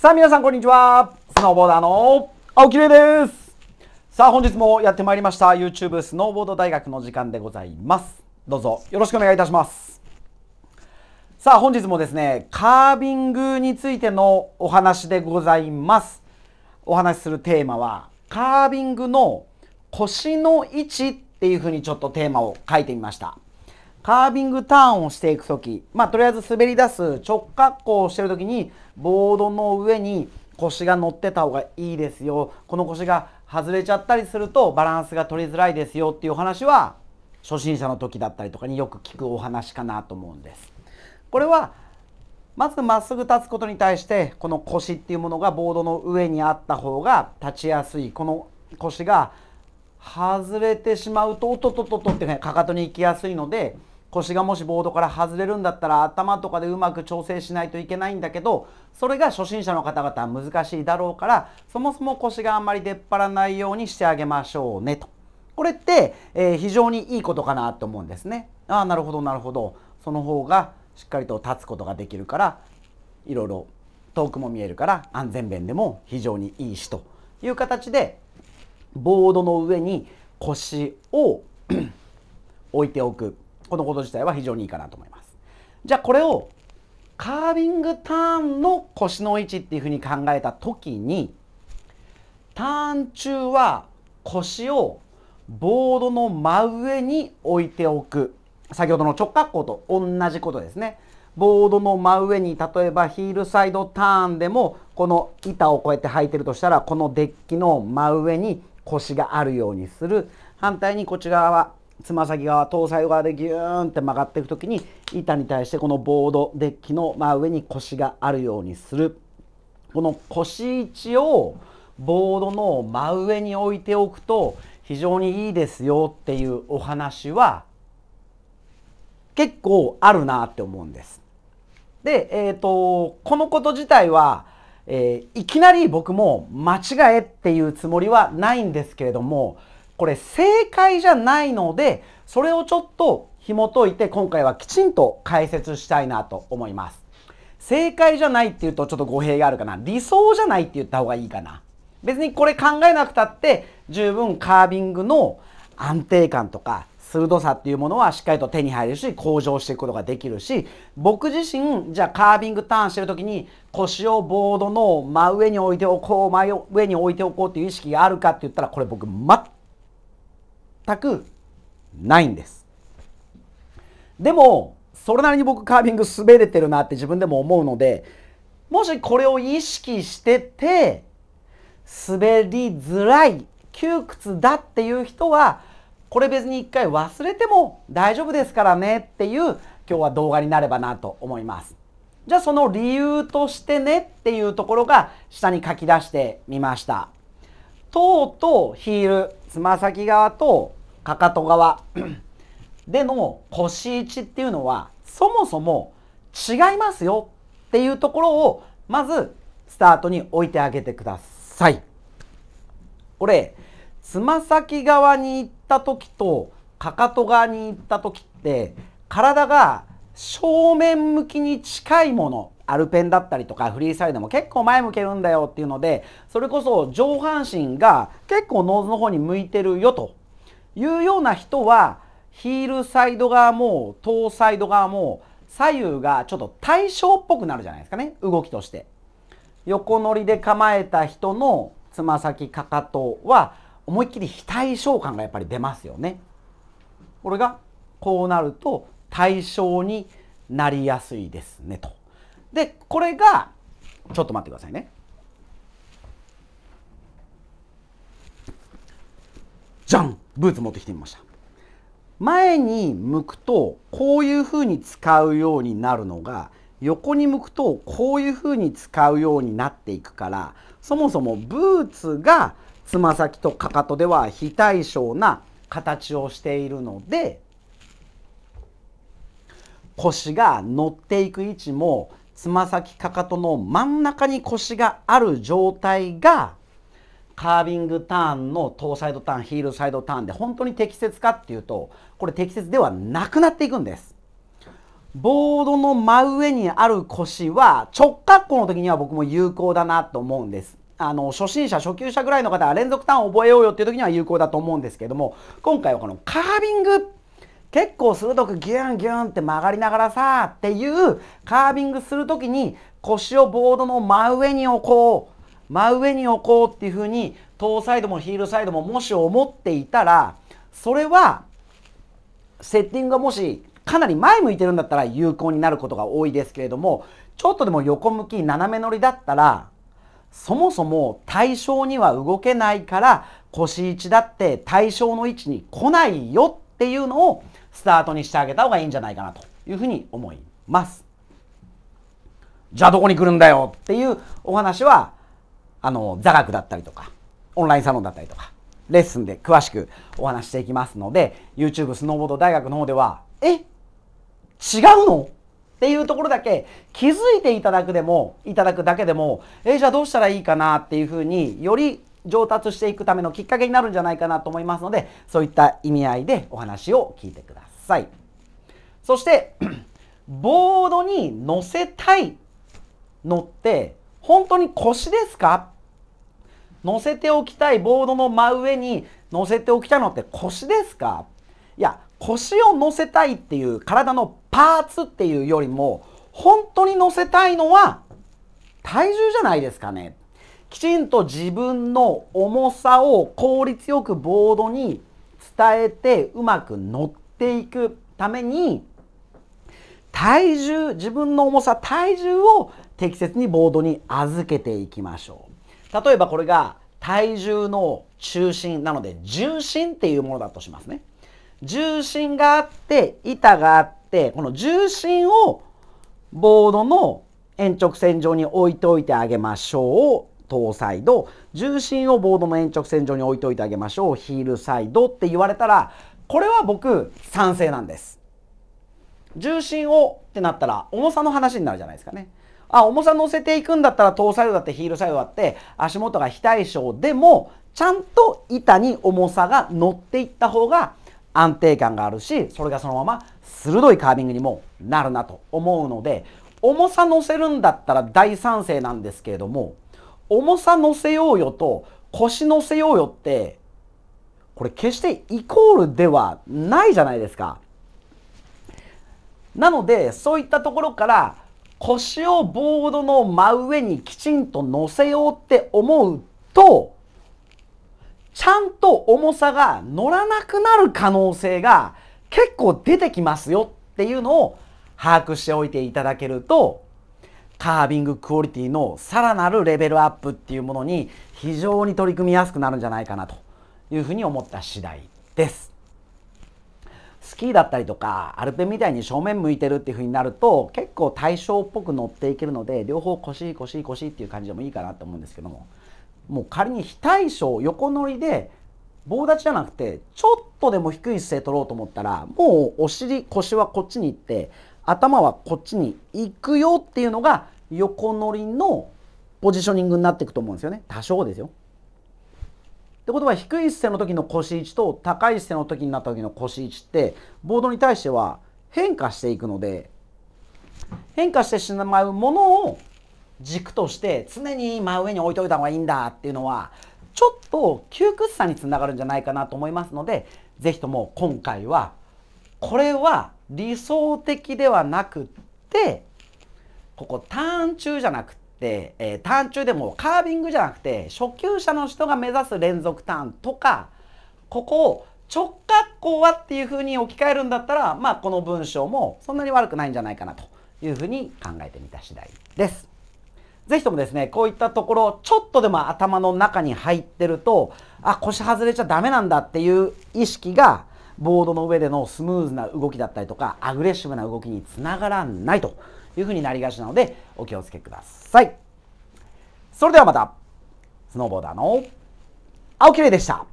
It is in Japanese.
さあ皆さんこんにちは。スノーボーダーの青木玲です。さあ本日もやってまいりました YouTube スノーボード大学の時間でございます。どうぞよろしくお願いいたします。さあ本日もですね、カービングについてのお話でございます。お話しするテーマはカービングの腰の位置っていうふうにちょっとテーマを書いてみました。カービングターンをしていくとき、まあとりあえず滑り出す直滑降をしてる時にボードの上に腰が乗ってた方がいいですよこの腰が外れちゃったりするとバランスが取りづらいですよっていうお話は初心者の時だったりとかによく聞くお話かなと思うんです。これはまずまっすぐ立つことに対してこの腰っていうものがボードの上にあった方が立ちやすいこの腰が外れてしまうとおっとっとっとって、ね、かかとに行きやすいので腰がもしボードから外れるんだったら頭とかでうまく調整しないといけないんだけどそれが初心者の方々は難しいだろうからそもそも腰があんまり出っ張らないようにしてあげましょうねとこれって、えー、非常にいいことかなと思うんですねああなるほどなるほどその方がしっかりと立つことができるからいろいろ遠くも見えるから安全弁でも非常にいいしという形でボードの上に腰を置いておくこのこと自体は非常にいいかなと思います。じゃあこれをカービングターンの腰の位置っていうふうに考えた時にターン中は腰をボードの真上に置いておく先ほどの直角行と同じことですねボードの真上に例えばヒールサイドターンでもこの板をこうやって履いてるとしたらこのデッキの真上に腰があるようにする反対にこっち側はつま先側搭載側でギューンって曲がっていく時に板に対してこのボードデッキの真上に腰があるようにするこの腰位置をボードの真上に置いておくと非常にいいですよっていうお話は結構あるなって思うんです。で、えーと、とこのこと自体は、えー、いきなり僕も間違えっていうつもりはないんですけれどもこれ正解じゃないので、それをちょっと紐解いて今回はきちんと解説したいなと思います。正解じゃないって言うとちょっと語弊があるかな。理想じゃないって言った方がいいかな。別にこれ考えなくたって十分カービングの安定感とか鋭さっていうものはしっかりと手に入るし向上していくことができるし僕自身じゃあカービングターンしてる時に腰をボードの真上に置いておこう真上に置いておこうっていう意識があるかって言ったらこれ僕全全くないんですでもそれなりに僕カービング滑れてるなって自分でも思うのでもしこれを意識してて滑りづらい窮屈だっていう人はこれ別に一回忘れても大丈夫ですからねっていう今日は動画になればなと思います。じゃあその理由としてねっていうところが下に書き出してみました。とうとうヒールつま先側とかかと側 での腰位置っていうのはそもそも違いますよっていうところをまずスタートに置いてあげてください。これつま先側に行った時とかかと側に行った時って体が正面向きに近いものアルペンだったりとかフリーサイドも結構前向けるんだよっていうのでそれこそ上半身が結構ノーズの方に向いてるよというような人はヒールサイド側もトーサイド側も左右がちょっと対称っぽくなるじゃないですかね動きとして横乗りで構えた人のつま先かかとは思いっきり非対称感がやっぱり出ますよねこれがこうなると対称になりやすいですねとでこれがちょっと待ってくださいねじゃんブーツ持ってきてみました前に向くとこういうふうに使うようになるのが横に向くとこういうふうに使うようになっていくからそもそもブーツがつま先とかかとでは非対称な形をしているので腰が乗っていく位置もつま先かかとの真ん中に腰がある状態がカービングターンのトーサイドターンヒールサイドターンで本当に適切かっていうとこれ適切ではなくなっていくんですボードの真上にある腰は直角の時には僕も有効だなと思うんですあの初心者初級者ぐらいの方は連続ターンを覚えようよっていう時には有効だと思うんですけども今回はこのカービング結構鋭くギュンギュンって曲がりながらさっていうカービングする時に腰をボードの真上に置こう真上に置こうっていうふうにトーサイドもヒールサイドももし思っていたらそれはセッティングがもしかなり前向いてるんだったら有効になることが多いですけれどもちょっとでも横向き斜め乗りだったらそもそも対象には動けないから腰位置だって対象の位置に来ないよっていうのをスタートにしてあげた方がいいんじゃないかなというふうに思います。じゃあどこに来るんだよっていうお話はあの、座学だったりとか、オンラインサロンだったりとか、レッスンで詳しくお話していきますので、YouTube スノーボード大学の方では、え違うのっていうところだけ気づいていただくでも、いただくだけでも、えじゃあどうしたらいいかなっていうふうにより上達していくためのきっかけになるんじゃないかなと思いますので、そういった意味合いでお話を聞いてください。そして、ボードに乗せたいのって本当に腰ですか乗せておきたいボードの真上に乗せておきたいのって腰ですかいや、腰を乗せたいっていう体のパーツっていうよりも、本当に乗せたいのは体重じゃないですかね。きちんと自分の重さを効率よくボードに伝えてうまく乗っていくために体重自分の重さ体重を適切にボードに預けていきましょう例えばこれが体重の中心なので重心っていうものだとしますね重心があって板があってこの重心をボードの延直線上に置いておいてあげましょうトーサイド重心をボードの延直線上に置いておいてあげましょうヒールサイドって言われたらこれは僕賛成なんです重心をってなったら重さの話になるじゃないですかねあ、重さ乗せていくんだったらトーサイドだってヒールサイドだって足元が非対称でもちゃんと板に重さが乗っていった方が安定感があるしそれがそのまま鋭いカービングにもなるなと思うので重さ乗せるんだったら大賛成なんですけれども重さ乗せようよと腰乗せようよってこれ決してイコールではないじゃないですか。なのでそういったところから腰をボードの真上にきちんと乗せようって思うと、ちゃんと重さが乗らなくなる可能性が結構出てきますよっていうのを把握しておいていただけると、カービングクオリティのさらなるレベルアップっていうものに非常に取り組みやすくなるんじゃないかなというふうに思った次第です。スキーだったりとかアルペンみたいに正面向いてるっていう風になると結構対象っぽく乗っていけるので両方腰腰腰っていう感じでもいいかなと思うんですけどももう仮に非対称横乗りで棒立ちじゃなくてちょっとでも低い姿勢取ろうと思ったらもうお尻腰はこっちに行って頭はこっちに行くよっていうのが横乗りのポジショニングになっていくと思うんですよね多少ですよ。ってことは低い姿勢の時の腰位置と高い姿勢の時になった時の腰位置ってボードに対しては変化していくので変化してしまうものを軸として常に真上に置いといた方がいいんだっていうのはちょっと窮屈さにつながるんじゃないかなと思いますので是非とも今回はこれは理想的ではなくってここターン中じゃなくで、えー、ターン中でもカービングじゃなくて初級者の人が目指す連続ターンとかここを直角行はっていうふうに置き換えるんだったら、まあ、この文章もそんなに悪くないんじゃないかなというふうに考えてみた次第です。ぜひともですね、こういったところ、ちょっとでも頭の中に入ってると、あ、腰外れちゃダメなんだっていう意識が、ボードの上でのスムーズな動きだったりとか、アグレッシブな動きにつながらないというふうになりがちなのでお気をつけください。それではまたスノーボーダーの青木玲でした。